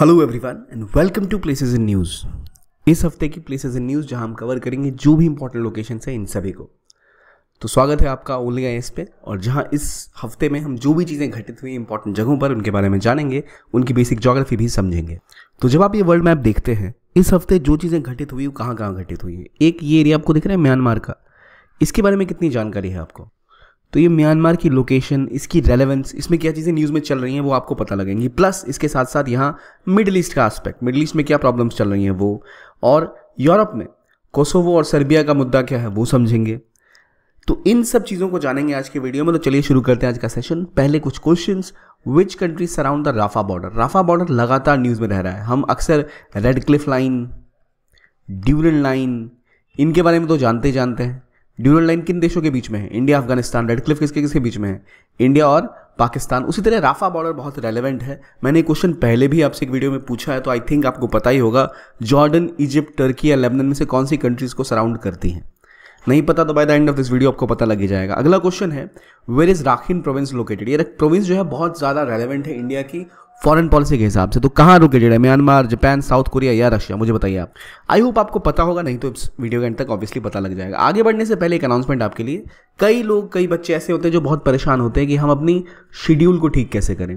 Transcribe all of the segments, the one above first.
hello everyone and welcome to places in news इस हफ्ते की प्लेसेस इन न्यूज़ जहां हम कवर करेंगे जो भी इंपॉर्टेंट लोकेशन है इन सभी को तो स्वागत है आपका ओनली आई एस पे और जहां इस हफ्ते में हम जो भी चीज़ें घटित हुई इंपॉर्टेंट जगहों पर उनके बारे में जानेंगे उनकी बेसिक जोग्राफी भी समझेंगे तो जब आप ये वर्ल्ड मैप देखते हैं इस हफ्ते जो चीज़ें घटित हुई वो कहाँ कहाँ घटित हुई हैं एक ये एरिया आपको दिख रहा है म्यांमार का इसके बारे में कितनी जानकारी है आपको तो ये म्यांमार की लोकेशन इसकी रेलेवेंस इसमें क्या चीज़ें न्यूज़ में चल रही हैं वो आपको पता लगेंगी प्लस इसके साथ साथ यहाँ मिडल ईस्ट का आस्पेक्ट मिडल ईस्ट में क्या प्रॉब्लम्स चल रही हैं वो और यूरोप में कोसोवो और सर्बिया का मुद्दा क्या है वो समझेंगे तो इन सब चीज़ों को जानेंगे आज के वीडियो में तो चलिए शुरू करते हैं आज का सेशन पहले कुछ question which country surround the Rafah border Rafah border लगातार न्यूज़ में रह रहा है हम अक्सर Radcliffe line Durand line इनके बारे में तो जानते जानते हैं ड्यूरल लाइन किन देशों के बीच में है इंडिया अफगानिस्तान रेड क्लिफ किसके किसके बीच में है इंडिया और पाकिस्तान उसी तरह राफा बॉर्डर बहुत रेलेवेंट है मैंने क्वेश्चन पहले भी आपसे एक वीडियो में पूछा है तो आई थिंक आपको पता ही होगा जॉर्डन इजिप्ट टर्की या लेबनन में से कौन सी कंट्रीज को सराउंड करती हैं नहीं पता तो by the end of this video आपको पता लग ही जाएगा अगला क्वेश्चन है where is Rakhine province located ये प्रोविंस जो है बहुत ज़्यादा रेलिवेंट है इंडिया की फॉरेन पॉलिसी के हिसाब से तो कहाँ रुके जड़े म्यांमार जापान साउथ कोरिया या रशिया मुझे बताइए आप आई होप आपको पता होगा नहीं तो इस वीडियो के एंड तक ऑब्वियसली पता लग जाएगा आगे बढ़ने से पहले एक अनाउंसमेंट आपके लिए कई लोग कई बच्चे ऐसे होते हैं जो बहुत परेशान होते हैं कि हम अपनी शेड्यूल को ठीक कैसे करें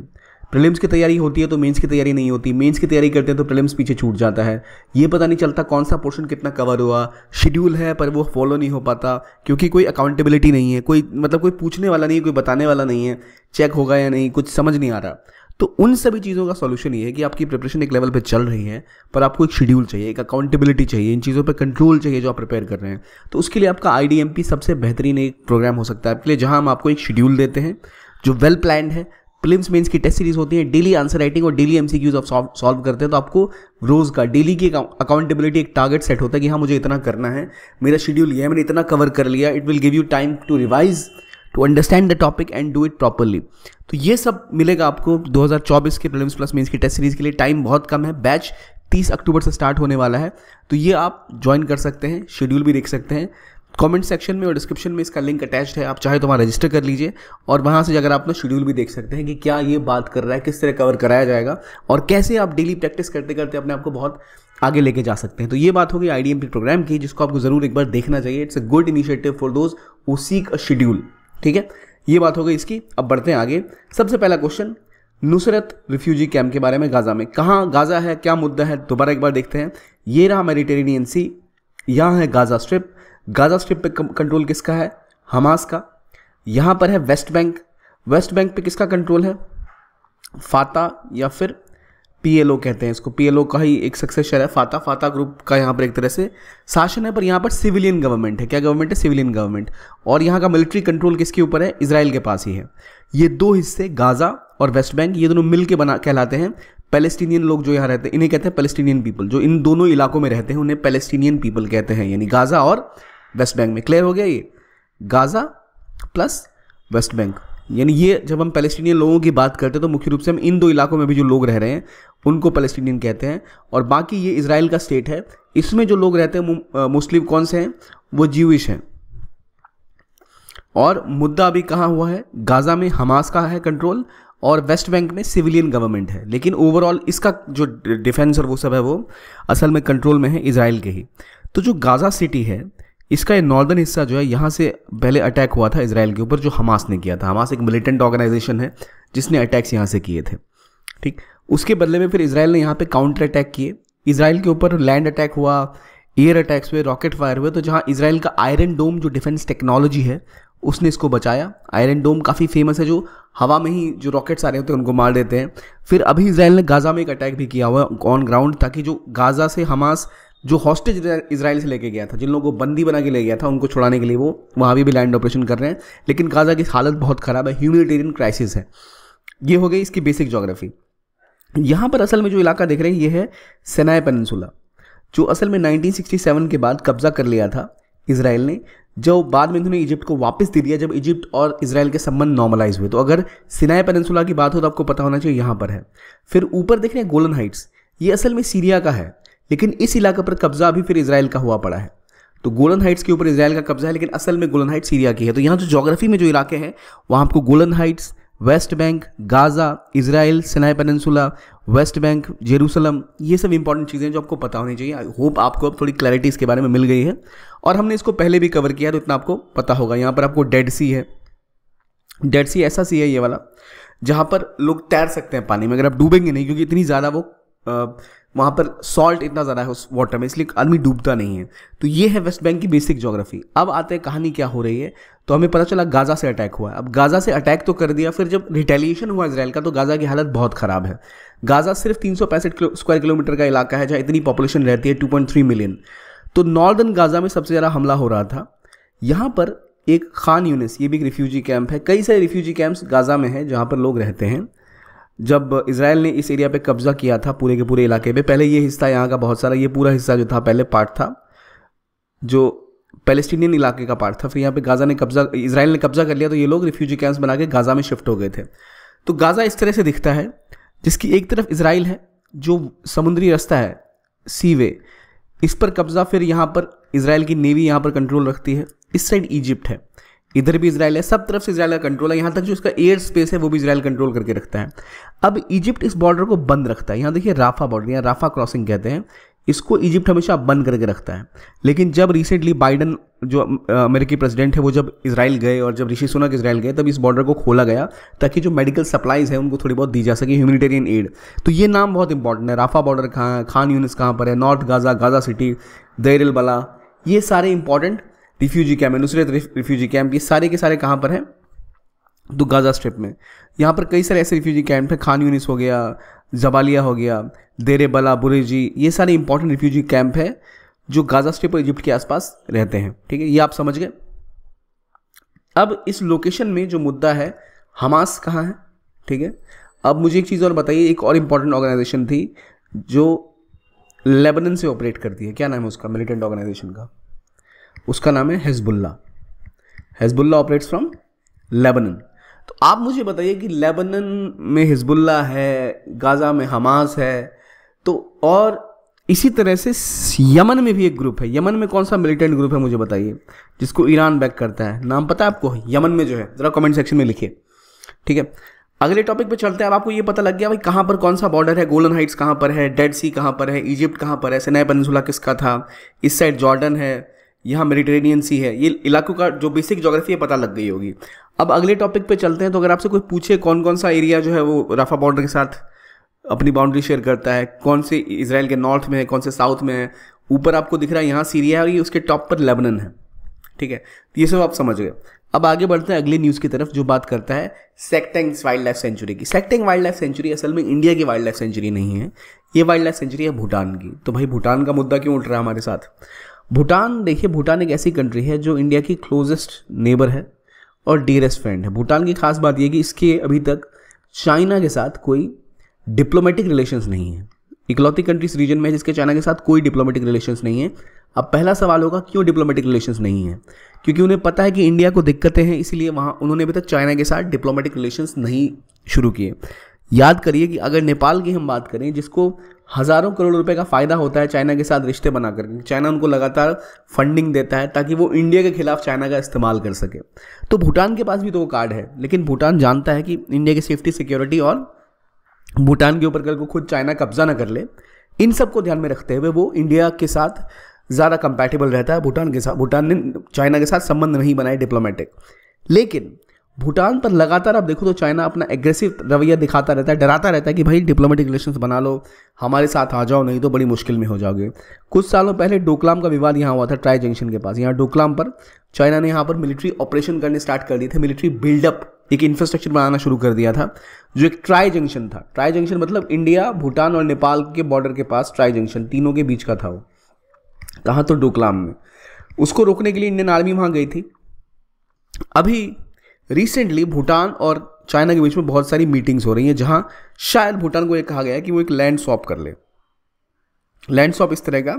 प्रिलिम्स की तैयारी होती है तो मेंस की तैयारी नहीं होती मेंस की तैयारी करते हैं तो प्रिलिम्स पीछे छूट जाता है ये पता नहीं चलता कौन सा पोर्शन कितना कवर हुआ शेड्यूल है पर वो फॉलो नहीं हो पाता क्योंकि कोई अकाउंटेबिलिटी नहीं है कोई मतलब कोई पूछने वाला नहीं है कोई बताने वाला नहीं है चेक होगा या नहीं कुछ समझ नहीं आ रहा तो उन सभी चीज़ों का सोल्यूशन ये है कि आपकी प्रिपरेशन एक लेवल पर चल रही है पर आपको एक शेड्यूल चाहिए एक अकाउंटेबिलिटी चाहिए इन चीज़ों पर कंट्रोल चाहिए जो आप प्रिपेयर कर रहे हैं तो उसके लिए आपका आई सबसे बेहतरीन एक प्रोग्राम हो सकता है आपके लिए जहाँ हम आपको एक शेड्यूल देते हैं जो वेल प्लान्ड है प्लिम्स मीन्स की टेस्ट सीरीज होती है डेली आंसर राइटिंग और डेली एमसीक्यूज आप सॉल्व करते हैं तो आपको रोज़ का डेली की अकाउंटेबिलिटी एक टारगेट सेट होता है कि हाँ मुझे इतना करना है मेरा शेड्यूल ये है मैंने इतना कवर कर लिया it will give you time to revise to understand the topic and do it properly तो ये सब मिलेगा आपको 2024 के प्रीलिम्स प्लस मीन्स की टेस्ट सीरीज के लिए टाइम बहुत कम है बैच 30 अक्टूबर से स्टार्ट होने वाला है तो ये आप ज्वाइन कर सकते हैं शेड्यूल भी देख सकते हैं कमेंट सेक्शन में और डिस्क्रिप्शन में इसका लिंक अटैच्ड है आप चाहे तो वहाँ रजिस्टर कर लीजिए और वहाँ से अगर आप अपना शेड्यूल भी देख सकते हैं कि क्या ये बात कर रहा है किस तरह कवर कराया जाएगा और कैसे आप डेली प्रैक्टिस करते करते अपने आप को बहुत आगे लेके जा सकते हैं तो ये बात होगी आई प्रोग्राम की जिसको आपको ज़रूर एक बार देखना चाहिए it's a good initiative for those who seek a schedule ठीक है ये बात हो गई इसकी अब बढ़ते हैं आगे सबसे पहला क्वेश्चन नुसरत रिफ्यूजी कैंप के बारे में गाज़ा में कहाँ गाज़ा है क्या मुद्दा है दोबारा एक बार देखते हैं ये रहा मेडिटेरेनियन सी यहाँ है गाज़ा स्ट्रिप गाज़ा स्ट्रिप पे कंट्रोल किसका है हमास का यहाँ पर है वेस्ट बैंक वेस्ट बैंक पे किसका कंट्रोल है फाता या फिर पी एल ओ कहते हैं इसको ओ का ही एक सक्सेसर है फाता फाता ग्रुप का यहाँ पर एक तरह से शासन है पर यहाँ पर सिविलियन गवर्नमेंट है क्या गवर्नमेंट है सिविलियन गवर्नमेंट और यहाँ का मिलिट्री कंट्रोल किसके ऊपर है इसराइल के पास ही है ये दो हिस्से गाजा और वेस्ट बैंक ये दोनों मिल के बना कहलाते हैं पैलेस्टीनियन लोग जो यहाँ रहते हैं इन्हें कहते हैं पैलेस्टीनियन पीपल जो इन दोनों इलाकों में रहते हैं उन्हें पैलेस्टीनियन पीपल कहते हैं यानी गाजा और वेस्ट बैंक में क्लियर हो गया ये गाजा प्लस वेस्ट बैंक यानी ये जब हम पैलेस्टीनियन लोगों की बात करते हैं तो मुख्य रूप से हम इन दो इलाकों में भी जो लोग रह रहे हैं उनको पैलेस्टीनियन कहते हैं और बाकी ये इसराइल का स्टेट है इसमें जो लोग रहते हैं मुस्लिम कौन से हैं वो जीविश हैं और मुद्दा अभी कहाँ हुआ है गाज़ा में हमास का है कंट्रोल और वेस्ट बैंक में सिविलियन गवर्नमेंट है लेकिन ओवरऑल इसका जो डिफेंस और वो सब है वो असल में कंट्रोल में है इसराइल के ही तो जो गाज़ा सिटी है इसका ये नॉर्दर्न हिस्सा जो है यहाँ से पहले अटैक हुआ था इसराइल के ऊपर जो हमास ने किया था हमास एक मिलिटेंट ऑर्गेनाइजेशन है जिसने अटैक्स यहाँ से किए थे ठीक उसके बदले में फिर इसराइल ने यहाँ पे काउंटर अटैक किए इसराइल के ऊपर लैंड अटैक हुआ एयर अटैक्स हुए रॉकेट फायर हुए तो जहाँ इसराइल का आयरन डोम जो डिफेंस टेक्नोलॉजी है उसने इसको बचाया आयरन डोम काफ़ी फेमस है जो हवा में ही जो रॉकेट्स आ रहे होते हैं उनको मार देते हैं फिर अभी इसराइल ने गाज़ा में एक अटैक भी किया हुआ ऑन ग्राउंड ताकि जो गाज़ा से हमास जो हॉस्टेज इसराइल से लेके गया था जिन लोगों को बंदी बना के ले गया था उनको छुड़ाने के लिए वो वहाँ भी, भी लैंड ऑपरेशन कर रहे हैं लेकिन गाज़ा की हालत बहुत ख़राब है ह्यूमिटेरियन क्राइसिस है ये हो गई इसकी बेसिक जोग्राफी यहाँ पर असल में जो इलाका देख रहे हैं ये है सेनाए पेनसुला जो असल में 1967 के बाद कब्जा कर लिया था इसराइल ने जो बाद में इन्होंने इजिप्ट को वापस दे दिया जब इजिप्ट और इसराइल के संबंध नॉर्मलाइज हुए तो अगर सिनाए पेनसुला की बात हो तो आपको पता होना चाहिए यहाँ पर है फिर ऊपर देख रहे हैं गोलन हाइट्स ये असल में सीरिया का है लेकिन इस इलाके पर कब्जा अभी फिर इसराइल का हुआ पड़ा है तो गोलन हाइट्स के ऊपर इसराइल का कब्जा है लेकिन असल में गोलन हाइट सीरिया की है तो यहाँ जो जोग्राफी में जो इलाके हैं वहाँ आपको Golan Heights West Bank Gaza Israel Sinai Peninsula West Bank Jerusalem ये सब इंपॉर्टेंट चीज़ें जो आपको पता होनी चाहिए आई होप आपको अब थोड़ी क्लैरिटी इसके बारे में मिल गई है और हमने इसको पहले भी कवर किया तो इतना आपको पता होगा यहाँ पर आपको डेड सी है डेड सी ऐसा सी है ये वाला जहाँ पर लोग तैर सकते हैं पानी में अगर आप डूबेंगे नहीं क्योंकि इतनी ज़्यादा वो आ, वहाँ पर सॉल्ट इतना ज़्यादा है उस वाटर में इसलिए आदमी डूबता नहीं है तो ये है वेस्ट बैंक की बेसिक जोग्राफी अब आते हैं कहानी क्या हो रही है तो हमें पता चला गाज़ा से अटैक हुआ है अब गाज़ा से अटैक तो कर दिया फिर जब रिटेलिएशन हुआ इसराइल का तो गाज़ा की हालत बहुत ख़राब है गाज़ा सिर्फ तीन किलो, स्क्वायर किलोमीटर का इलाका है जहाँ इतनी पॉपुलेशन रहती है टू मिलियन तो नॉर्दर्न गाज़ा में सबसे ज़्यादा हमला हो रहा था यहाँ पर एक खान यूनिस ये भी एक रिफ्यूजी कैंप है कई सारे रिफ्यूजी कैंप्स गाज़ा में हैं जहाँ पर लोग रहते हैं जब इसराइल ने इस एरिया पे कब्जा किया था पूरे के पूरे इलाके पे पहले ये हिस्सा यहाँ का बहुत सारा ये पूरा हिस्सा जो था पहले पार्ट था जो पैलेस्टीनियन इलाके का पार्ट था फिर यहाँ पे गाज़ा ने कब्जा इसराइल ने कब्जा कर लिया तो ये लोग रिफ्यूजी कैंप्स बना के गाज़ा में शिफ्ट हो गए थे तो गाज़ा इस तरह से दिखता है जिसकी एक तरफ इसराइल है जो समुद्री रास्ता है सी वे इस पर कब्ज़ा फिर यहाँ पर इसराइल की नेवी यहाँ पर कंट्रोल रखती है इस साइड इजिप्ट है इधर भी इसराइल है सब तरफ से इसराइल का कंट्रोल है यहाँ तक जो इसका एयर स्पेस है वो भी इसराइल कंट्रोल करके रखता है अब इजिप्ट इस बॉर्डर को बंद रखता है यहाँ देखिए राफा बॉर्डर या राफा क्रॉसिंग कहते हैं इसको इजिप्ट हमेशा बंद करके रखता है लेकिन जब रिसेंटली बाइडन जो अमेरिकी प्रेसिडेंट है वो जब इसराइल गए और जब ऋषि सुनक इसराइल गए तब इस बॉर्डर को खोला गया ताकि जो मेडिकल सप्लाइज है उनको थोड़ी बहुत दी जा सके ह्यूमिटेरियन एड तो ये नाम बहुत इंपॉर्टेंट है राफा बॉर्डर कहाँ खान यूनिस कहाँ पर है north Gaza Gaza City Deir al Balah ये सारे इंपॉर्टेंट रिफ्यूजी कैंप है नुसरत रिफ्यूजी कैंप ये सारे के सारे कहाँ पर हैं तो गाज़ा स्ट्रिप में यहाँ पर कई सारे ऐसे रिफ्यूजी कैंप हैं खान यूनिस हो गया जबालिया हो गया देरे बला बुरेजी ये सारे इंपॉर्टेंट रिफ्यूजी कैंप है जो गाज़ा स्ट्रिप और इजिप्ट के आसपास रहते हैं ठीक है ये आप समझ गए अब इस लोकेशन में जो मुद्दा है हमास कहाँ है ठीक है अब मुझे एक चीज़ और बताइए एक और इम्पॉर्टेंट ऑर्गेनाइजेशन थी जो लेबनन से ऑपरेट करती है क्या नाम है उसका मिलिटेंट ऑर्गेनाइजेशन का उसका नाम है Hezbollah Hezbollah operates from Lebanon तो आप मुझे बताइए कि लेबनन में हिजबुल्ला है गाज़ा में हमास है तो और इसी तरह से यमन में भी एक ग्रुप है यमन में कौन सा मिलिटेंट ग्रुप है मुझे बताइए जिसको ईरान बैक करता है नाम पता है आपको यमन में जो है ज़रा कमेंट सेक्शन में लिखिए ठीक है अगले टॉपिक पे चलते हैं अब आपको ये पता लग गया भाई कहाँ पर कौन सा बॉर्डर है गोल्डन हाइट्स कहाँ पर है डेड सी कहाँ पर है इजिप्ट कहाँ पर है सेनाई पेंसुला किसका था इस साइड जॉर्डन है यहाँ मेडिटेरेनियन सी है ये इलाकों का जो बेसिक जोग्राफी है पता लग गई होगी अब अगले टॉपिक पे चलते हैं तो अगर आपसे कोई पूछे कौन कौन सा एरिया जो है वो राफा बॉर्डर के साथ अपनी बाउंड्री शेयर करता है कौन से इसराइल के नॉर्थ में है कौन से साउथ में है ऊपर आपको दिख रहा है यहाँ सीरिया है उसके टॉप पर लेबनन है ठीक है ये सब आप समझ गए अब आगे बढ़ते हैं अगली न्यूज़ की तरफ जो बात करता है सेक्टेंग वाइल्ड लाइफ सेंचुरी की सेक्टेंग वाइल्ड लाइफ सेंचुरी असल में इंडिया की वाइल्ड लाइफ सेंचुरी नहीं है ये वाइल्ड लाइफ सेंचुरी है भूटान की तो भाई भूटान का मुद्दा क्यों उठ रहा है हमारे साथ भूटान देखिए भूटान एक ऐसी कंट्री है जो इंडिया की क्लोजेस्ट नेबर है और डियरेस्ट फ्रेंड है भूटान की खास बात यह कि इसके अभी तक चाइना के साथ कोई डिप्लोमेटिक रिलेशंस नहीं है इकलौती कंट्रीज रीजन में है जिसके चाइना के साथ कोई डिप्लोमेटिक रिलेशंस नहीं है अब पहला सवाल होगा क्यों डिप्लोमेटिक रिलेशंस नहीं है क्योंकि उन्हें पता है कि इंडिया को दिक्कतें हैं इसीलिए वहाँ उन्होंने अभी तक चाइना के साथ डिप्लोमेटिक रिलेशंस नहीं शुरू किए याद करिए कि अगर नेपाल की हम बात करें जिसको हज़ारों करोड़ रुपए का फ़ायदा होता है चाइना के साथ रिश्ते बना करके चाइना उनको लगातार फंडिंग देता है ताकि वो इंडिया के खिलाफ चाइना का इस्तेमाल कर सके तो भूटान के पास भी तो वो कार्ड है लेकिन भूटान जानता है कि इंडिया की सेफ्टी सिक्योरिटी और भूटान के ऊपर कल को खुद चाइना कब्जा ना कर ले इन सब को ध्यान में रखते हुए वो इंडिया के साथ ज़्यादा कंपैटिबल रहता है भूटान के साथ भूटान ने चाइना के साथ संबंध नहीं बनाए डिप्लोमेटिक लेकिन भूटान पर लगातार आप देखो तो चाइना अपना एग्रेसिव रवैया दिखाता रहता है डराता रहता है कि भाई डिप्लोमेटिक रिलेशंस बना लो हमारे साथ आ जाओ नहीं तो बड़ी मुश्किल में हो जाओगे कुछ सालों पहले डोकलाम का विवाद यहाँ हुआ था ट्राई जंक्शन के पास यहाँ डोकलाम पर चाइना ने यहाँ पर मिलिट्री ऑपरेशन करने स्टार्ट कर दिए थे मिलिट्री बिल्डअप एक इंफ्रास्ट्रक्चर बनाना शुरू कर दिया था जो एक ट्राई जंक्शन था ट्राई जंक्शन मतलब इंडिया भूटान और नेपाल के बॉर्डर के पास ट्राई जंक्शन तीनों के बीच का था वो कहाँ तो डोकलाम में उसको रोकने के लिए इंडियन आर्मी वहाँ गई थी अभी रिसेंटली भूटान और चाइना के बीच में बहुत सारी मीटिंग्स हो रही हैं जहां शायद भूटान को यह कहा गया है कि वो एक लैंड स्वॉप कर ले लैंड स्वॉप इस तरह का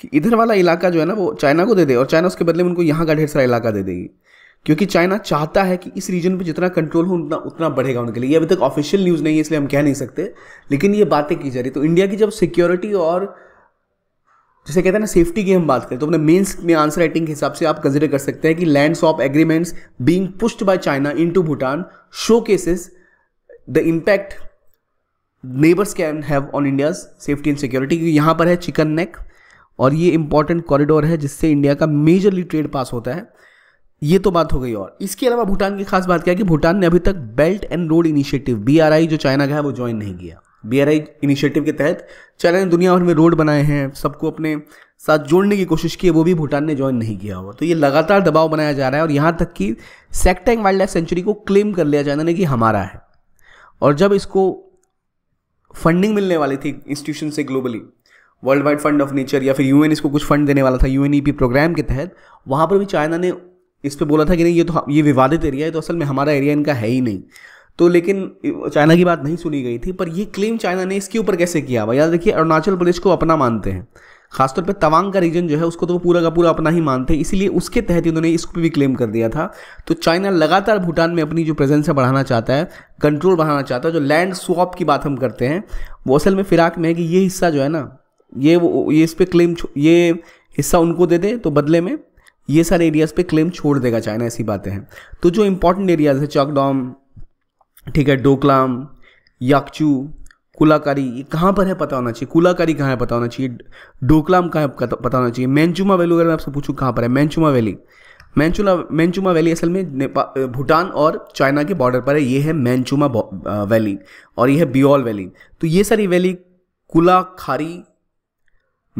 कि इधर वाला इलाका जो है ना वो चाइना को दे दे और चाइना उसके बदले में उनको यहाँ का ढेर सारा इलाका दे देगी क्योंकि चाइना चाहता है कि इस रीजन पे जितना कंट्रोल हो उतना उतना बढ़ेगा उनके लिए अभी तक ऑफिशियल न्यूज़ नहीं है इसलिए हम कह नहीं सकते लेकिन ये बातें की जा रही तो इंडिया की जब सिक्योरिटी और जैसे कहते हैं ना सेफ्टी की हम बात करें तो अपने मेंस में आंसर राइटिंग के हिसाब से आप कंसिडर कर सकते हैं कि lands of agreements being pushed by China into Bhutan showcases the impact neighbours can have on India safety and security क्योंकि यहाँ पर है चिकन नेक और ये इंपॉर्टेंट कॉरिडोर है जिससे इंडिया का मेजरली ट्रेड पास होता है ये तो बात हो गई और इसके अलावा भूटान की खास बात क्या है कि भूटान ने अभी तक बेल्ट एंड रोड इनिशिएटिव बी जो चाइना का है वो ज्वाइन नहीं किया बी इनिशिएटिव के तहत चाइना ने दुनिया भर में रोड बनाए हैं सबको अपने साथ जोड़ने की कोशिश की है वो भी भूटान ने ज्वाइन नहीं किया हुआ तो ये लगातार दबाव बनाया जा रहा है और यहाँ तक कि सेक्टैंग वाइल्ड लाइफ सेंचुरी को क्लेम कर लिया चाइना ने कि हमारा है और जब इसको फंडिंग मिलने वाली थी इंस्टीट्यूशन से globally World Wide Fund of Nature या फिर यूएन इसको कुछ फंड देने वाला था यूएनईपी प्रोग्राम e के तहत वहाँ पर भी चाइना ने इस पर बोला था कि नहीं ये तो ये विवादित एरिया है तो असल में हमारा एरिया इनका है ही नहीं तो लेकिन चाइना की बात नहीं सुनी गई थी पर ये क्लेम चाइना ने इसके ऊपर कैसे किया हुआ याद रखिए अरुणाचल प्रदेश को अपना मानते हैं खासतौर पे तवांग का रीजन जो है उसको तो वो पूरा का पूरा अपना ही मानते हैं इसीलिए उसके तहत इन्होंने इसको भी क्लेम कर दिया था तो चाइना लगातार भूटान में अपनी जो प्रेजेंस है बढ़ाना चाहता है कंट्रोल बढ़ाना चाहता है जो लैंड स्वाप की बात हम करते हैं वो असल में फिराक में है कि ये हिस्सा जो है ना ये वो ये इस पर क्लेम ये हिस्सा उनको दे दे तो बदले में ये सारे एरियाज़ पे क्लेम छोड़ देगा चाइना ऐसी बातें हैं तो जो इंपॉर्टेंट एरियाज़ है चौकडॉम ठीक है डोकलाम याकचू कुलाकारी ये कहाँ पर है पता होना चाहिए कुलाकारी कहाँ है पता होना चाहिए डोकलाम कहाँ है पता होना चाहिए मैंचुमा वैली अगर मैं आपसे पूछूँ कहाँ पर है मैंचुमा वैली मैंचुला मैंचुमा वैली असल में भूटान और चाइना के बॉर्डर पर है ये है मैंचुमा वैली और ये है बियोल वैली तो ये सारी वैली कुलाखारी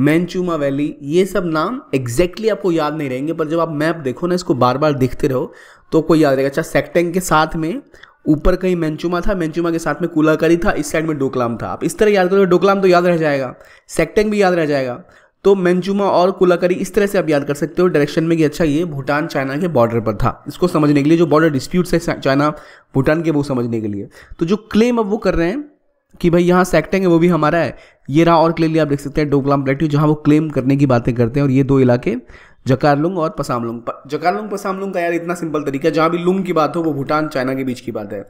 मैंचुमा वैली ये सब नाम एग्जैक्टली आपको याद नहीं रहेंगे पर जब आप मैप देखो ना इसको बार बार देखते रहो तो आपको याद रहेगा अच्छा सेक्टेंग के साथ में ऊपर कहीं मैंचुमा था मैंचुमा के साथ में कुलाकारी था इस साइड में डोकलाम था आप इस तरह याद करोगे डोकलाम तो याद रह जाएगा सेक्टेंग भी याद रह जाएगा तो मैंचुमा और कुलाकारी इस तरह से आप याद कर सकते हो डायरेक्शन में कि अच्छा ये भूटान चाइना के बॉर्डर पर था इसको समझने के लिए जो बॉर्डर डिस्प्यूट्स है चाइना भूटान के वो समझने के लिए तो जो क्लेम अब वो कर रहे हैं कि भाई यहाँ सेक्टेंग है वो भी हमारा है ये रहा और क्लियरली आप देख सकते हैं डोकलाम प्लेट्यू जहाँ वो क्लेम करने की बातें करते हैं और ये दो इलाके जकारलुंग और पसामलुंग प... जकारलुंग पसामलुंग का यार इतना सिंपल तरीका जहाँ भी लुंग की बात हो वो भूटान चाइना के बीच की बात है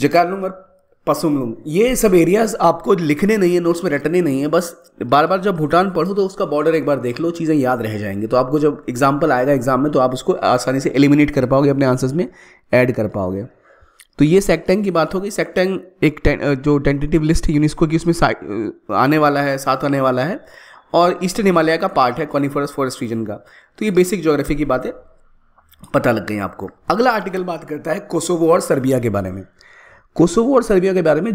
जकारलुंग और पसुमलुंग ये सब एरियाज आपको लिखने नहीं है नोट्स में रटने नहीं है बस बार बार जब भूटान पढ़ो तो उसका बॉर्डर एक बार देख लो चीज़ें याद रह जाएंगी तो आपको जब एग्जाम्पल आएगा एग्जाम में तो आप उसको आसानी से एलिमिनेट कर पाओगे अपने आंसर्स में ऐड कर पाओगे तो ये सेक्टेंग की बात होगी सेक्टेंग एक टें, जो टेंटेटिव लिस्ट है यूनेस्को की उसमें आने वाला है साथ आने वाला है और ईस्टर्न हिमालय का पार्ट है कॉनिफोरस फॉरेस्ट रीजन का तो ये बेसिक जोग्राफी की बातें पता लग गई आपको अगला आर्टिकल बात करता है कोसोवो और सर्बिया के बारे में कोसोवो और सर्बिया के बारे में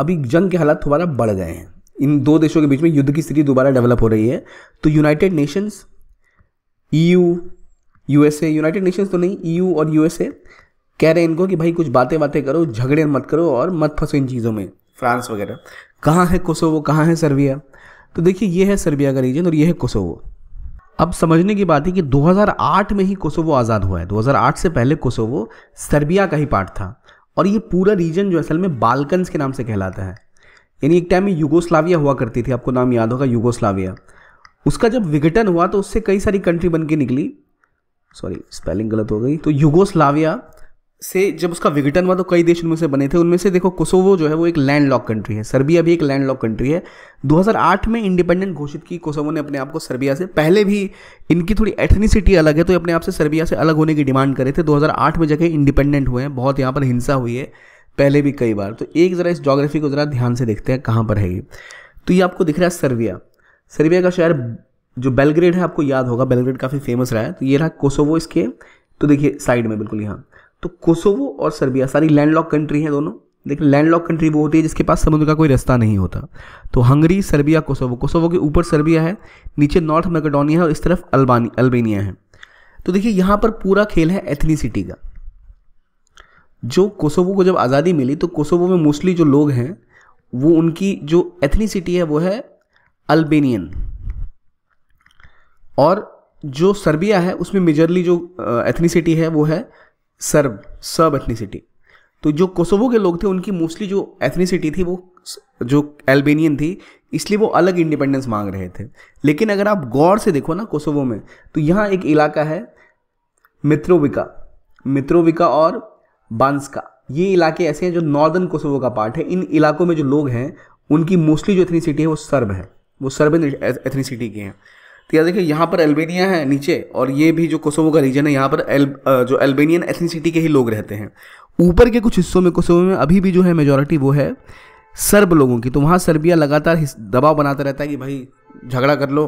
अभी जंग के हालात दोबारा बढ़ गए हैं इन दो देशों के बीच में युद्ध की स्थिति दोबारा डेवलप हो रही है तो United Nations EU USA United Nations तो नहीं ईयू e और यूएसए कह रहे हैं इनको कि भाई कुछ बातें बातें करो झगड़े मत करो और मत फंसो इन चीज़ों में फ्रांस वगैरह कहाँ है कोसोवो कहाँ है सर्बिया तो देखिए ये है सर्बिया का रीजन और ये है कोसोवो अब समझने की बात है कि 2008 में ही कोसोवो आज़ाद हुआ है 2008 से पहले कोसोवो सर्बिया का ही पार्ट था और ये पूरा रीजन जो असल में बालकन्स के नाम से कहलाता है यानी एक टाइम में यूगोस्लाविया हुआ करती थी आपको नाम याद होगा यूगोस्लाविया उसका जब विघटन हुआ तो उससे कई सारी कंट्री बन के निकली सॉरी स्पेलिंग गलत हो गई तो यूगोस्लाविया से जब उसका विघटन हुआ तो कई देश उनमें से बने थे उनमें से देखो कोसोवो जो है वो एक लैंड लॉक कंट्री है सर्बिया भी एक लैंड लॉक कंट्री है 2008 में इंडिपेंडेंट घोषित की कोसोवो ने अपने आप को सर्बिया से पहले भी इनकी थोड़ी एथनिसिटी अलग है तो अपने आप से सर्बिया से अलग होने की डिमांड करे थे दो में जगह इंडिपेंडेंट हुए हैं बहुत यहाँ पर हिंसा हुई है पहले भी कई बार तो एक ज़रा इस जोग्राफी को ज़रा ध्यान से देखते हैं कहाँ पर है ये तो ये आपको दिख रहा है सर्बिया सर्बिया का शहर जो बेलग्रेड है आपको याद होगा बेलग्रेड काफ़ी फेमस रहा है तो ये रहा कोसोवो इसके तो देखिए साइड में बिल्कुल यहाँ तो कोसोवो और सर्बिया सारी लैंडलॉक कंट्री हैं दोनों लेकिन लैंडलॉक कंट्री वो होती है जिसके पास समुद्र का कोई रास्ता नहीं होता तो हंगरी सर्बिया कोसोवो कोसोवो के ऊपर सर्बिया है नीचे नॉर्थ मैकेडोनिया है और इस तरफ अल्बानी अल्बेनिया है तो देखिए यहाँ पर पूरा खेल है एथनीसिटी का जो कोसोवो को जब आज़ादी मिली तो कोसोवो में मोस्टली जो लोग हैं वो उनकी जो एथनीसिटी है वो है अल्बेनियन और जो सर्बिया है उसमें मेजरली जो एथनीसिटी है वो है सर्ब सर्ब एथनीसिटी तो जो कोसोवो के लोग थे उनकी मोस्टली जो एथनीसिटी थी वो जो एल्बेनियन थी इसलिए वो अलग इंडिपेंडेंस मांग रहे थे लेकिन अगर आप गौर से देखो ना कोसोवो में तो यहाँ एक इलाका है मित्रोविका मित्रोविका और बांसका ये इलाके ऐसे हैं जो नॉर्दर्न कोसोवो का पार्ट है इन इलाकों में जो लोग हैं उनकी मोस्टली जो एथनीसिटी है वो सर्ब है वो सर्बन एथनीसिटी के हैं तो यार देखिए यहाँ पर अल्बेनिया है नीचे और ये भी जो कोसोवो का रीजन है यहाँ पर एल जो अल्बेनियन एथनिसिटी के ही लोग रहते हैं ऊपर के कुछ हिस्सों में कोसोवो में अभी भी जो है मेजोरिटी वो है सर्ब लोगों की तो वहाँ सर्बिया लगातार दबाव बनाता रहता है कि भाई झगड़ा कर लो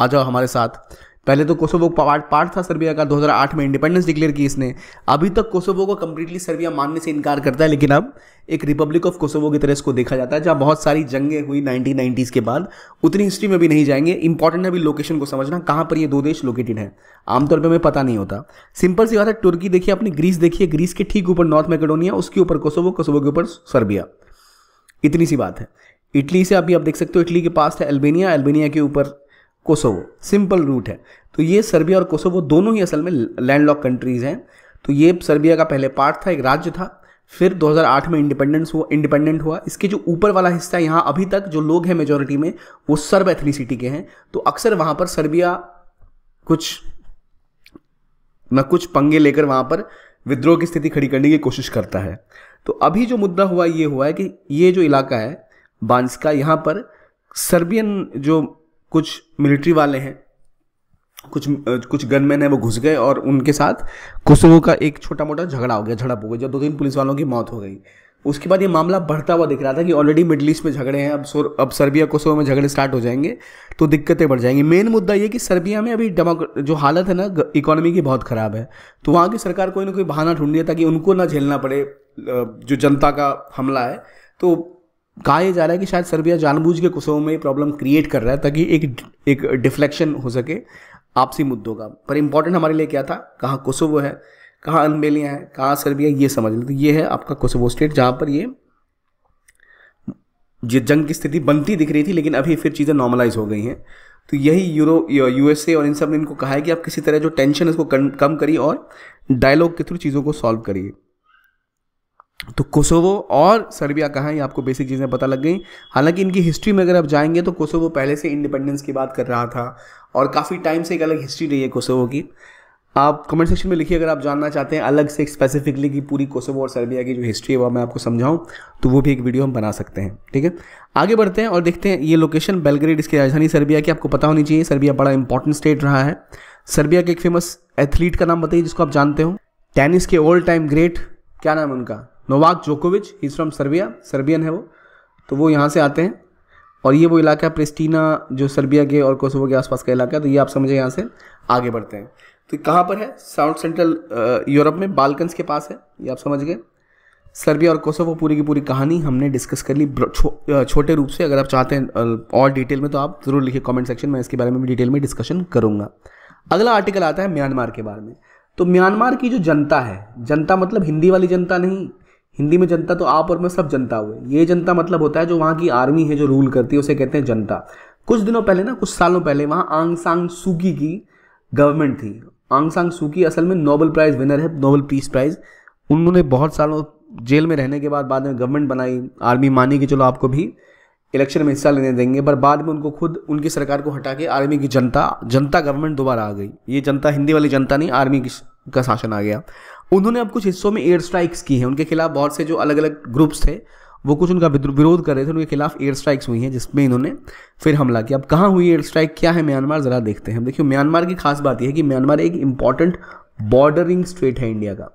आ जाओ हमारे साथ पहले तो कोसोवो पार्ट पार्ट था सर्बिया का 2008 में इंडिपेंडेंस डिक्लेयर की इसने अभी तक कोसोवो को कम्प्लीटली सर्बिया मानने से इनकार करता है लेकिन अब एक रिपब्लिक ऑफ कोसोवो की तरह इसको देखा जाता है जहाँ बहुत सारी जंगें हुई नाइनटीन के बाद उतनी हिस्ट्री में भी नहीं जाएंगे इंपॉर्टेंट है अभी लोकेशन को समझना कहाँ पर ये दो देश लोकेटेड है आमतौर पर हमें पता नहीं होता सिंपल सी बात है तुर्की देखिए अपनी ग्रीस देखिए ग्रीस के ठीक ऊपर नॉर्थ मैकेडोनिया उसके ऊपर कोसोवो कोसोवो के ऊपर सर्बिया इतनी सी बात है इटली से अभी आप देख सकते हो इटली के पास है अल्बेनिया अल्बेनिया के ऊपर कोसोवो सिंपल रूट है तो ये सर्बिया और कोसोवो दोनों ही असल में लैंडलॉक कंट्रीज़ हैं तो ये सर्बिया का पहले पार्ट था एक राज्य था फिर 2008 में इंडिपेंडेंस हुआ इंडिपेंडेंट हुआ इसके जो ऊपर वाला हिस्सा है यहाँ अभी तक जो लोग हैं मेजोरिटी में वो सर्ब एथनिसिटी के हैं तो अक्सर वहाँ पर सर्बिया कुछ न कुछ पंगे लेकर वहाँ पर विद्रोह की स्थिति खड़ी करने की कोशिश करता है तो अभी जो मुद्दा हुआ ये हुआ है कि ये जो इलाका है बांस का यहाँ पर सर्बियन जो कुछ मिलिट्री वाले हैं कुछ कुछ गनमैन है वो घुस गए और उनके साथ कुसुमो का एक छोटा मोटा झगड़ा हो गया झड़प हो गई जब दो तीन पुलिस वालों की मौत हो गई उसके बाद ये मामला बढ़ता हुआ दिख रहा था कि ऑलरेडी मिडल ईस्ट में झगड़े हैं अब सोर अब सर्बिया कोसोवो में झगड़े स्टार्ट हो जाएंगे तो दिक्कतें बढ़ जाएंगी मेन मुद्दा ये कि सर्बिया में अभी जो हालत है ना इकोनॉमी की बहुत ख़राब है तो वहाँ की सरकार कोई ना कोई बहाना ढूंढ रही है ताकि उनको ना झेलना पड़े जो जनता का हमला है तो कहा यह जा रहा है कि शायद सर्बिया जानबूझ के कुसों में प्रॉब्लम क्रिएट कर रहा है ताकि एक एक डिफ्लेक्शन हो सके आपसी मुद्दों का पर इंपॉर्टेंट हमारे लिए क्या था कहाँ कोसोवो है कहाँ अनबेलियाँ हैं कहाँ सर्बिया ये समझ लेते तो ये है आपका कुसोवो स्टेट जहाँ पर ये ये जंग की स्थिति बनती दिख रही थी लेकिन अभी फिर चीज़ें नॉर्मलाइज हो गई हैं तो यही यूरो यूएसए और इन सब ने इनको कहा है कि आप किसी तरह जो टेंशन है उसको कम करिए और डायलॉग के थ्रू चीज़ों को सॉल्व करिए तो कोसोवो और सर्बिया कहाँ है आपको बेसिक चीज़ें पता लग गई हालांकि इनकी हिस्ट्री में अगर आप जाएंगे तो कोसोवो पहले से इंडिपेंडेंस की बात कर रहा था और काफ़ी टाइम से एक अलग हिस्ट्री रही है कोसोवो की आप कमेंट सेक्शन में लिखिए अगर आप जानना चाहते हैं अलग से स्पेसिफिकली कि पूरी कोसोवो और सर्बिया की जो हिस्ट्री है वह मैं आपको समझाऊं तो वो भी एक वीडियो हम बना सकते हैं ठीक है आगे बढ़ते हैं और देखते हैं ये लोकेशन बेलग्रेड इसकी राजधानी सर्बिया की आपको पता होनी चाहिए सर्बिया बड़ा इंपॉर्टेंट स्टेट रहा है सर्बिया के एक फेमस एथलीट का नाम बताइए जिसको आप जानते हो टेनिस के ओल्ड टाइम ग्रेट क्या नाम है उनका नोवाक जोकोविच ही फ्रॉम सर्बिया सर्बियन है वो तो वो यहाँ से आते हैं और ये वो इलाका है प्रिस्टीना जो सर्बिया के और कोसोवो के आसपास का इलाका है तो ये आप समझे यहाँ से आगे बढ़ते हैं तो कहाँ पर है साउथ सेंट्रल यूरोप में बालकन्स के पास है ये आप समझ गए सर्बिया और कोसोवो पूरी की पूरी कहानी हमने डिस्कस कर ली छो, छोटे रूप से अगर आप चाहते हैं और डिटेल में तो आप ज़रूर लिखिए कमेंट सेक्शन में इसके बारे में भी डिटेल में डिस्कशन करूँगा अगला आर्टिकल आता है म्यांमार के बारे में तो म्यांमार की जो जनता है जनता मतलब हिंदी वाली जनता नहीं हिंदी में जनता तो आप और मैं सब जनता हुए ये जनता मतलब होता है जो वहाँ की आर्मी है जो रूल करती है उसे कहते हैं जनता कुछ दिनों पहले ना कुछ सालों पहले वहाँ आंग सांग सूकी की गवर्नमेंट थी आंग सांग सूकी असल में नोबल प्राइज़ विनर है नोबल पीस प्राइज़ उन्होंने बहुत सालों जेल में रहने के बाद बाद में गवर्नमेंट बनाई आर्मी मानी कि चलो आपको भी इलेक्शन में हिस्सा लेने देंगे पर बाद में उनको खुद उनकी सरकार को हटा के आर्मी की जनता जनता गवर्नमेंट दोबारा आ गई ये जनता हिंदी वाली जनता नहीं आर्मी की का शासन आ गया उन्होंने अब कुछ हिस्सों में एयर स्ट्राइक्स की हैं उनके खिलाफ बहुत से जो अलग अलग ग्रुप्स थे वो कुछ उनका विरोध कर रहे थे उनके खिलाफ एयर स्ट्राइक्स हुई हैं जिसमें इन्होंने फिर हमला किया अब कहाँ हुई एयर स्ट्राइक क्या है म्यांमार ज़रा देखते हैं देखिए म्यांमार की खास बात यह है कि म्यांमार एक इंपॉर्टेंट बॉर्डरिंग स्टेट है इंडिया का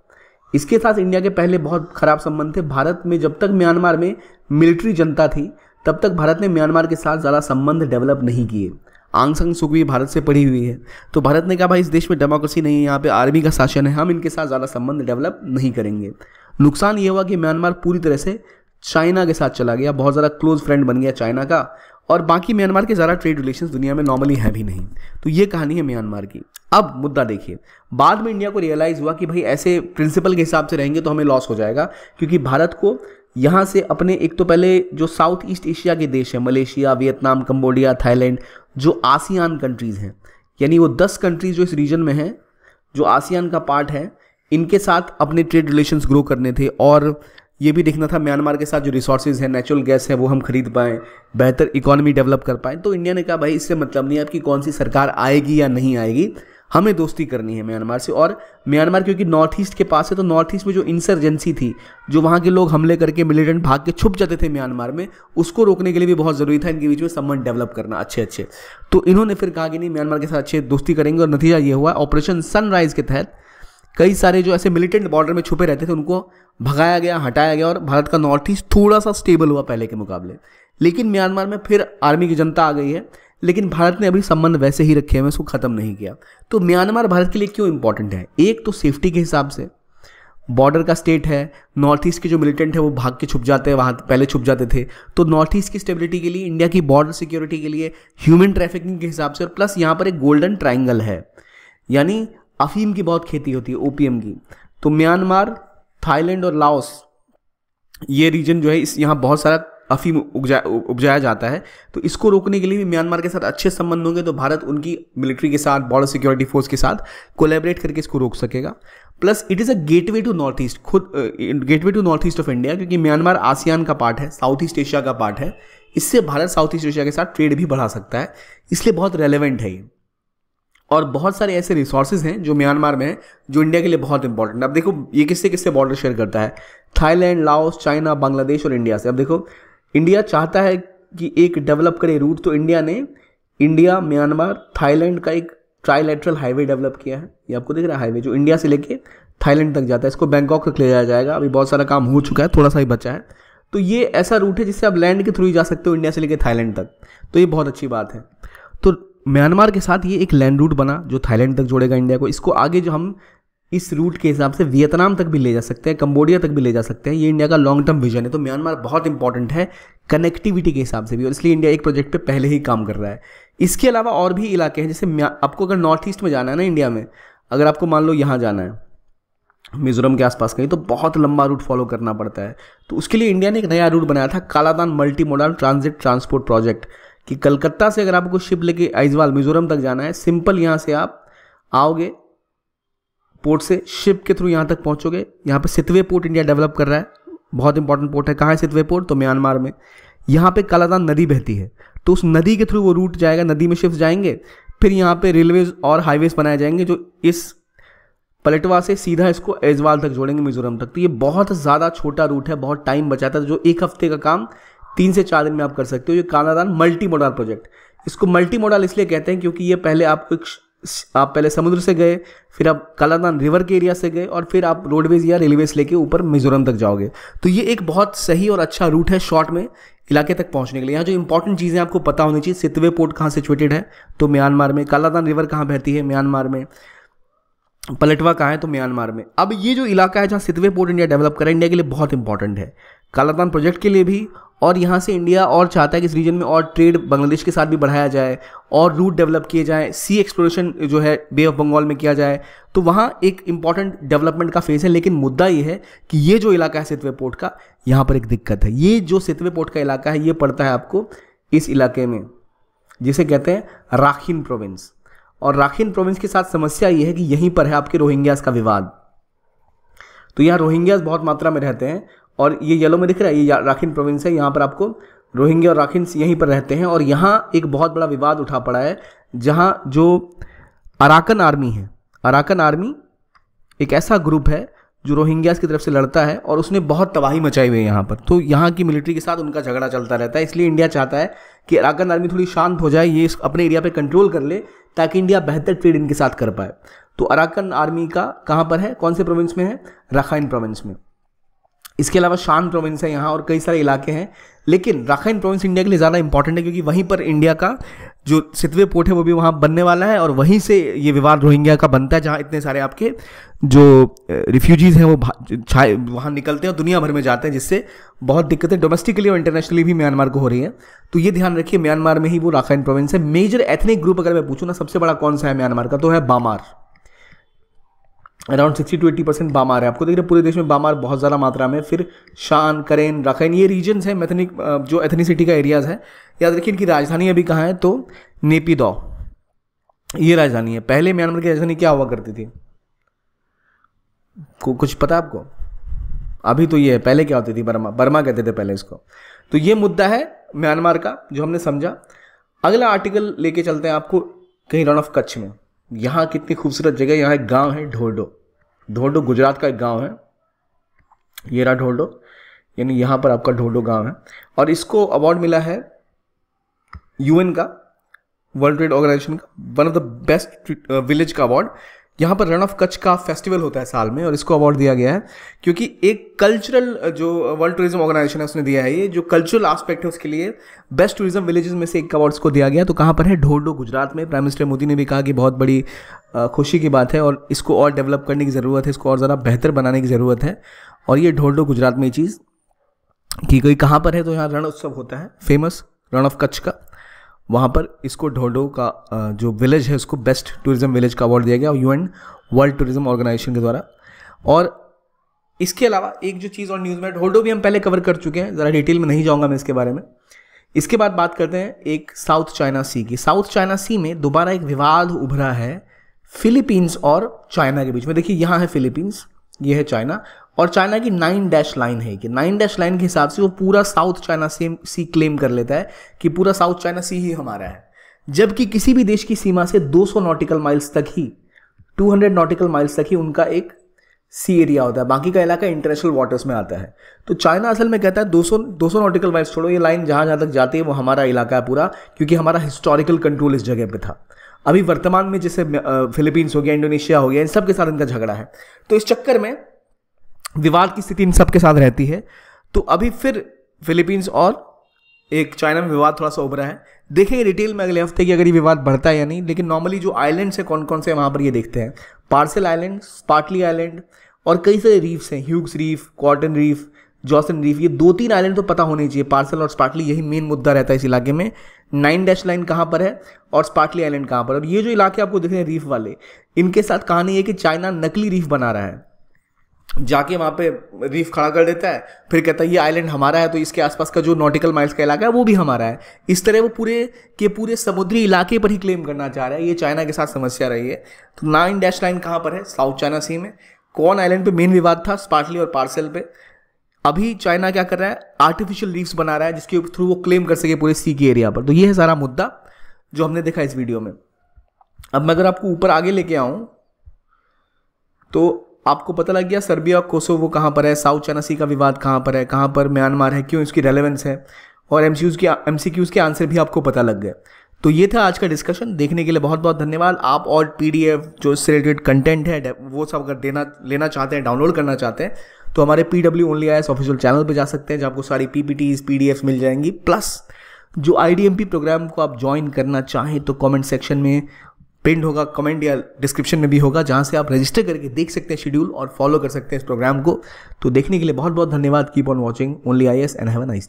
इसके साथ इंडिया के पहले बहुत ख़राब संबंध थे भारत में जब तक म्यांमार में मिलिट्री जनता थी तब तक भारत ने म्यांमार के साथ ज़्यादा संबंध डेवलप नहीं किए आंग संग सुख भी भारत से पड़ी हुई है तो भारत ने कहा भाई इस देश में डेमोक्रेसी नहीं है यहाँ पे आर्मी का शासन है हम इनके साथ ज़्यादा संबंध डेवलप नहीं करेंगे नुकसान ये हुआ कि म्यांमार पूरी तरह से चाइना के साथ चला गया बहुत ज़्यादा क्लोज फ्रेंड बन गया चाइना का और बाकी म्यांमार के ज़्यादा ट्रेड रिलेशन दुनिया में नॉर्मली है भी नहीं तो ये कहानी है म्यांमार की अब मुद्दा देखिए बाद में इंडिया को रियलाइज़ हुआ कि भाई ऐसे प्रिंसिपल के हिसाब से रहेंगे तो हमें लॉस हो जाएगा क्योंकि भारत को यहाँ से अपने एक तो पहले जो साउथ ईस्ट एशिया के देश हैं मलेशिया वियतनाम कम्बोडिया थाईलैंड जो आसियान कंट्रीज़ हैं यानी वो दस कंट्रीज जो इस रीजन में हैं जो आसियान का पार्ट है इनके साथ अपने ट्रेड रिलेशंस ग्रो करने थे और ये भी देखना था म्यांमार के साथ जो रिसोर्सेज हैं नेचुरल गैस है वो हम खरीद पाएँ बेहतर इकोनॉमी डेवलप कर पाएँ तो इंडिया ने कहा भाई इससे मतलब नहीं है आपकी कौन सी सरकार आएगी या नहीं आएगी हमें दोस्ती करनी है म्यांमार से और म्यांमार क्योंकि नॉर्थ ईस्ट के पास है तो नॉर्थ ईस्ट में जो इंसर्जेंसी थी जो वहाँ के लोग हमले करके मिलिटेंट भाग के छुप जाते थे म्यांमार में उसको रोकने के लिए भी बहुत ज़रूरी था इनके बीच में संबंध डेवलप करना अच्छे अच्छे तो इन्होंने फिर कहा कि नहीं म्यांमार के साथ अच्छे दोस्ती करेंगे और नतीजा ये हुआ ऑपरेशन सनराइज के तहत कई सारे जो ऐसे मिलिटेंट बॉर्डर में छुपे रहते थे उनको भगाया गया हटाया गया और भारत का नॉर्थ ईस्ट थोड़ा सा स्टेबल हुआ पहले के मुकाबले लेकिन म्यांमार में फिर आर्मी की जनता आ गई है लेकिन भारत ने अभी संबंध वैसे ही रखे हैं उसको ख़त्म नहीं किया तो म्यांमार भारत के लिए क्यों इंपॉर्टेंट है एक तो सेफ्टी के हिसाब से बॉर्डर का स्टेट है नॉर्थ ईस्ट के जो मिलिटेंट है वो भाग के छुप जाते हैं वहाँ पहले छुप जाते थे तो नॉर्थ ईस्ट की स्टेबिलिटी के लिए इंडिया की बॉर्डर सिक्योरिटी के लिए ह्यूमन ट्रैफिकिंग के हिसाब से और प्लस यहाँ पर एक गोल्डन ट्राइंगल है यानी अफीम की बहुत खेती होती है ओपीएम की तो म्यांमार थाईलैंड और लाओस ये रीजन जो है इस यहाँ बहुत सारा अफीम उपजा उपजाया जाता है तो इसको रोकने के लिए भी म्यांमार के साथ अच्छे संबंध होंगे तो भारत उनकी मिलिट्री के साथ बॉर्डर सिक्योरिटी फोर्स के साथ कोलेबरेट करके इसको रोक सकेगा plus it is a gateway to North East खुद gateway to North East of India क्योंकि म्यांमार आसियान का पार्ट है साउथ ईस्ट एशिया का पार्ट है इससे भारत साउथ ईस्ट एशिया के साथ ट्रेड भी बढ़ा सकता है इसलिए बहुत रेलिवेंट है ये और बहुत सारे ऐसे रिसोर्सेज हैं जो म्यांमार में हैं जो इंडिया के लिए बहुत इंपॉर्टेंट है अब देखो ये किससे किससे बॉर्डर शेयर करता है थाईलैंड लाओस चाइना बांग्लादेश और इंडिया से अब देखो इंडिया चाहता है कि एक डेवलप करे रूट तो इंडिया ने इंडिया म्यांमार थाईलैंड का एक ट्राइलेट्रल हाईवे डेवलप किया है ये आपको देख रहा है हाईवे जो इंडिया से लेके थाईलैंड तक जाता है इसको बैंकॉक तक ले जाया जाएगा अभी बहुत सारा काम हो चुका है थोड़ा सा ही बचा है तो ये ऐसा रूट है जिससे आप लैंड के थ्रू ही जा सकते हो इंडिया से लेकर थाईलैंड तक तो ये बहुत अच्छी बात है तो म्यांमार के साथ ये एक लैंड रूट बना जो थाईलैंड तक जोड़ेगा इंडिया को इसको आगे जो हम इस रूट के हिसाब से वियतनाम तक भी ले जा सकते हैं कंबोडिया तक भी ले जा सकते हैं ये इंडिया का लॉन्ग टर्म विजन है तो म्यांमार बहुत इंपॉर्टेंट है कनेक्टिविटी के हिसाब से भी और इसलिए इंडिया एक प्रोजेक्ट पे पहले ही काम कर रहा है इसके अलावा और भी इलाके हैं जैसे आपको अगर नॉर्थ ईस्ट में जाना है ना इंडिया में अगर आपको मान लो यहाँ जाना है मिजोरम के आसपास कहीं तो बहुत लंबा रूट फॉलो करना पड़ता है तो उसके लिए इंडिया ने एक नया रूट बनाया था Kaladan multi modal transit transport project कि कलकत्ता से अगर आपको शिप लेके आइजवाल मिजोरम तक जाना है सिंपल यहाँ से आप आओगे पोर्ट से शिप के थ्रू यहाँ तक पहुँचोगे यहाँ पे सितवे पोर्ट इंडिया डेवलप कर रहा है बहुत इंपॉर्टेंट पोर्ट है कहाँ है सितवे पोर्ट तो म्यांमार में यहाँ पे कालादान नदी बहती है तो उस नदी के थ्रू वो रूट जाएगा नदी में शिप्स जाएंगे फिर यहाँ पे रेलवेज और हाईवेज बनाए जाएंगे जो इस पलटवा से सीधा इसको एजवाल तक जोड़ेंगे मिजोरम तक तो ये बहुत ज़्यादा छोटा रूट है बहुत टाइम बचाता है जो एक हफ्ते का काम तीन से चार दिन में आप कर सकते हो ये कालादान मल्टी मॉडल प्रोजेक्ट इसको मल्टी मॉडल इसलिए कहते हैं क्योंकि ये पहले आपको एक आप पहले समुद्र से गए फिर आप कालादान रिवर के एरिया से गए और फिर आप रोडवेज या रेलवेज लेके ऊपर मिजोरम तक जाओगे तो ये एक बहुत सही और अच्छा रूट है शॉर्ट में इलाके तक पहुंचने के लिए यहाँ जो इंपॉर्टेंट चीज़ें आपको पता होनी चाहिए सितवे पोर्ट कहाँ सिचुएटेड है तो म्यांमार में कालादान रिवर कहाँ बहती है म्यांमार में पलटवा कहाँ है तो म्यांमार में अब ये जो इलाका है जहाँ सितवे पोर्ट इंडिया डेवलप करा इंडिया के लिए बहुत इंपॉर्टेंट है कालादान प्रोजेक्ट के लिए भी और यहाँ से इंडिया और चाहता है कि इस रीजन में और ट्रेड बांग्लादेश के साथ भी बढ़ाया जाए और रूट डेवलप किए जाएँ सी एक्सप्लोरेशन जो है बे ऑफ बंगाल में किया जाए तो वहाँ एक इंपॉर्टेंट डेवलपमेंट का फेज़ है लेकिन मुद्दा ये है कि ये जो इलाका है सितवे पोर्ट का यहाँ पर एक दिक्कत है ये जो सितवे पोर्ट का इलाका है ये पड़ता है आपको इस इलाके में जिसे कहते हैं राखिन प्रोविंस और राखिन प्रोविंस के साथ समस्या ये है कि यहीं पर है आपके रोहिंग्यास का विवाद तो यहाँ रोहिंग्यास बहुत मात्रा में रहते हैं और ये येलो में दिख रहा है ये राखिन प्रोविंस है यहाँ पर आपको रोहिंग्या और राखिन यहीं पर रहते हैं और यहाँ एक बहुत बड़ा विवाद उठा पड़ा है जहाँ जो अराकन आर्मी है अराकन आर्मी एक ऐसा ग्रुप है जो रोहिंग्यास की तरफ से लड़ता है और उसने बहुत तबाही मचाई हुई है यहाँ पर तो यहाँ की मिलिट्री के साथ उनका झगड़ा चलता रहता है इसलिए इंडिया चाहता है कि अराकन आर्मी थोड़ी शांत हो जाए ये अपने एरिया पर कंट्रोल कर ले ताकि इंडिया बेहतर ट्रेड इनके साथ कर पाए तो अराकन आर्मी का कहाँ पर है कौन से प्रोविंस में है रखाइन प्रोविंस में इसके अलावा शान प्रोविंस है यहाँ और कई सारे इलाके हैं लेकिन राखाइन प्रोविंस इंडिया के लिए ज़्यादा इंपॉर्टेंट है क्योंकि वहीं पर इंडिया का जो सितवे पोर्ट है वो भी वहाँ बनने वाला है और वहीं से ये विवाद रोहिंग्या का बनता है जहाँ इतने सारे आपके जो रिफ्यूजीज़ हैं वो छाए वहाँ निकलते हैं और दुनिया भर में जाते हैं जिससे बहुत दिक्कतें डोमेस्टिकली और इंटरनेशनली भी म्यांमार को हो रही हैं तो ये ध्यान रखिए म्यांमार में ही वो राखाइन प्रोविंस है मेजर एथनिक ग्रुप अगर मैं पूछूँ ना सबसे बड़ा कौन सा है म्यांमार का तो है Bamar around sixty to eighty percent Bamar है आपको देख रहे हैं पूरे देश में बामार बहुत ज़्यादा मात्रा में फिर शान करेन रखेन ये रीजन्स हैं मैथनिक जो एथनिसिटी का एरियाज़ है याद रखिए इनकी राजधानी अभी कहाँ है तो नेपीदौ ये राजधानी है पहले म्यांमार की राजधानी क्या हुआ करती थी को कुछ पता आपको अभी तो ये है पहले क्या होती थी बर्मा बर्मा कहते थे पहले इसको तो ये मुद्दा है म्यांमार का जो हमने समझा अगला आर्टिकल लेके चलते हैं आपको कहीं रन ऑफ कच्छ में यहाँ कितनी खूबसूरत जगह यहाँ एक गांव है ढोडो ढोडो गुजरात का एक गांव है ये रहा ढोडो यानी यहाँ पर आपका ढोडो गांव है और इसको अवार्ड मिला है यूएन का वर्ल्ड ट्रेड ऑर्गेनाइजेशन का one of the best village का अवार्ड यहाँ पर रन ऑफ कच्छ का फेस्टिवल होता है साल में और इसको अवार्ड दिया गया है क्योंकि एक कल्चरल जो वर्ल्ड टूरिज्म ऑर्गेनाइजेशन है उसने दिया है ये जो कल्चरल आस्पेक्ट है उसके लिए बेस्ट टूरिज्म विलेजेस में से एक अवार्ड को दिया गया तो कहाँ पर है ढोडो गुजरात में प्राइम मिनिस्टर मोदी ने भी कहा कि बहुत बड़ी खुशी की बात है और इसको और डेवलप करने की ज़रूरत है इसको और ज़्यादा बेहतर बनाने की ज़रूरत है और ये ढोडो गुजरात में ये चीज़ की गई कहाँ पर है तो यहाँ रण उत्सव होता है फेमस रण ऑफ कच्छ का वहाँ पर इसको ढोडो का जो विलेज है उसको बेस्ट टूरिज़्म विलेज का अवार्ड दिया गया U N World Tourism Organization के द्वारा और इसके अलावा एक जो चीज़ और न्यूज़ में ढोडो भी हम पहले कवर कर चुके हैं ज़रा डिटेल में नहीं जाऊँगा मैं इसके बारे में इसके बाद बात करते हैं एक साउथ चाइना सी की साउथ चाइना सी में दोबारा एक विवाद उभरा है फिलीपींस और चाइना के बीच में देखिए यहाँ है फिलीपींस ये है चाइना और चाइना की नाइन डैश लाइन है कि नाइन डैश लाइन के हिसाब से वो पूरा साउथ चाइना सी क्लेम कर लेता है कि पूरा साउथ चाइना सी ही हमारा है जबकि किसी भी देश की सीमा से 200 नॉटिकल माइल्स तक ही 200 नॉटिकल माइल्स तक ही उनका एक सी एरिया होता है बाकी का इलाका इंटरनेशनल वाटर्स में आता है तो चाइना असल में कहता है 200 200 नॉटिकल माइल्स छोड़ो ये लाइन जहाँ जहाँ तक जाती है वो हमारा इलाका है पूरा क्योंकि हमारा हिस्टोरिकल कंट्रोल इस जगह पर था अभी वर्तमान में जैसे फिलीपींस हो गया इंडोनेशिया हो गया इन सब के साथ इनका झगड़ा है तो इस चक्कर में विवाद की स्थिति इन सब के साथ रहती है तो अभी फिर फिलीपींस और एक चाइना में विवाद थोड़ा सा उभरा है देखेंगे डिटेल में अगले हफ्ते की अगर ये विवाद बढ़ता है या नहीं लेकिन नॉर्मली जो आइलैंड्स हैं कौन कौन से वहाँ पर ये देखते हैं पार्सल आइलैंड स्पार्टली आइलैंड और कई सारे रीफ्स हैं Hughes reef Cotton reef Johnson reef ये दो तीन आइलैंड तो पता होने चाहिए पार्सल और स्पार्टली यही मेन मुद्दा रहता है इस इलाके में नाइन डैश लाइन कहाँ पर है और स्पार्टली आइलैंड कहाँ पर और ये जो इलाके आपको देख रहे हैं रीफ वाले इनके साथ कहानी है कि चाइना नकली रीफ बना रहा है जाके वहाँ पे रीफ खड़ा कर देता है फिर कहता है ये आइलैंड हमारा है तो इसके आसपास का जो नॉटिकल माइल्स का इलाका है वो भी हमारा है इस तरह वो पूरे के पूरे समुद्री इलाके पर ही क्लेम करना चाह रहा है ये चाइना के साथ समस्या रही है तो नाइन डैश नाइन कहाँ पर है साउथ चाइना सी में कौन आइलैंड पे मेन विवाद था स्पार्टली और पार्सल पे अभी चाइना क्या कर रहा है आर्टिफिशियल रीफ्स बना रहा है जिसके थ्रू वो क्लेम कर सके पूरे सी के एरिया पर तो ये है सारा मुद्दा जो हमने देखा इस वीडियो में अब मैं अगर आपको ऊपर आगे लेके आऊँ तो आपको पता लग गया सर्बिया और कोसोवो कहाँ पर है साउथ चाइना सी का विवाद कहाँ पर है कहाँ पर म्यांमार है क्यों इसकी रेलेवेंस है और एम के एम के आंसर भी आपको पता लग गए तो ये था आज का डिस्कशन देखने के लिए बहुत बहुत धन्यवाद आप और पी जो इससे रिलेटेड कंटेंट है वो सब अगर देना लेना चाहते हैं डाउनलोड करना चाहते हैं तो हमारे P W only I S official channel पर जा सकते हैं जहाँ आपको सारी P P Ts P D F मिल जाएंगी प्लस जो I D M P program को आप ज्वाइन करना चाहें तो कमेंट सेक्शन में पिंड होगा कमेंट या डिस्क्रिप्शन में भी होगा जहाँ से आप रजिस्टर करके देख सकते हैं शेड्यूल और फॉलो कर सकते हैं इस प्रोग्राम को तो देखने के लिए बहुत बहुत धन्यवाद keep on watching only I S and have a nice